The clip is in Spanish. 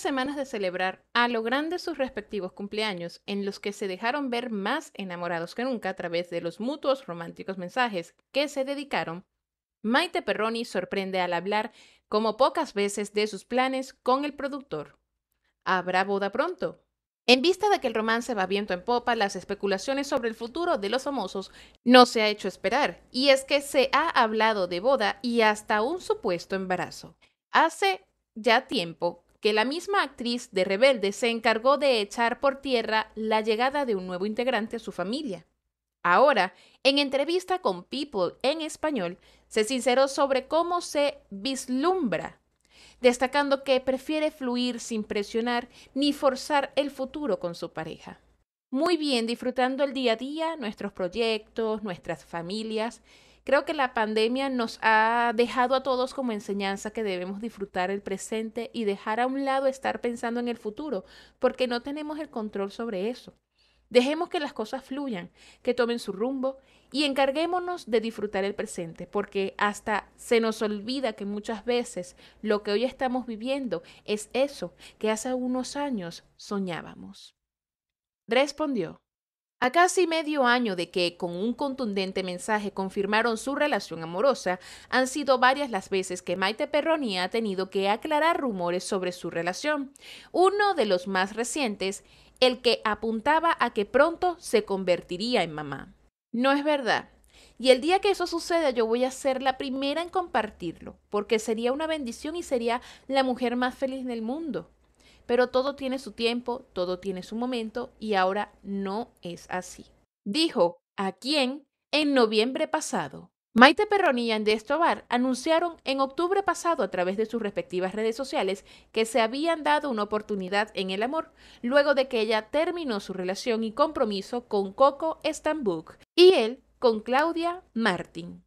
semanas de celebrar a lo grande sus respectivos cumpleaños, en los que se dejaron ver más enamorados que nunca a través de los mutuos románticos mensajes que se dedicaron, Maite Perroni sorprende al hablar como pocas veces de sus planes con el productor. ¿Habrá boda pronto? En vista de que el romance va viento en popa, las especulaciones sobre el futuro de los famosos no se ha hecho esperar, y es que se ha hablado de boda y hasta un supuesto embarazo. Hace ya tiempo que la misma actriz de Rebelde se encargó de echar por tierra la llegada de un nuevo integrante a su familia. Ahora, en entrevista con People en español, se sinceró sobre cómo se vislumbra, destacando que prefiere fluir sin presionar ni forzar el futuro con su pareja. Muy bien, disfrutando el día a día, nuestros proyectos, nuestras familias, Creo que la pandemia nos ha dejado a todos como enseñanza que debemos disfrutar el presente y dejar a un lado estar pensando en el futuro, porque no tenemos el control sobre eso. Dejemos que las cosas fluyan, que tomen su rumbo y encarguémonos de disfrutar el presente, porque hasta se nos olvida que muchas veces lo que hoy estamos viviendo es eso que hace unos años soñábamos. Respondió. A casi medio año de que, con un contundente mensaje, confirmaron su relación amorosa, han sido varias las veces que Maite Perroni ha tenido que aclarar rumores sobre su relación. Uno de los más recientes, el que apuntaba a que pronto se convertiría en mamá. No es verdad. Y el día que eso suceda yo voy a ser la primera en compartirlo, porque sería una bendición y sería la mujer más feliz del mundo. Pero todo tiene su tiempo, todo tiene su momento y ahora no es así. Dijo, ¿a quién? En noviembre pasado. Maite Perroni y Andrés Tobar anunciaron en octubre pasado a través de sus respectivas redes sociales que se habían dado una oportunidad en el amor, luego de que ella terminó su relación y compromiso con Coco Stambuk y él con Claudia Martin.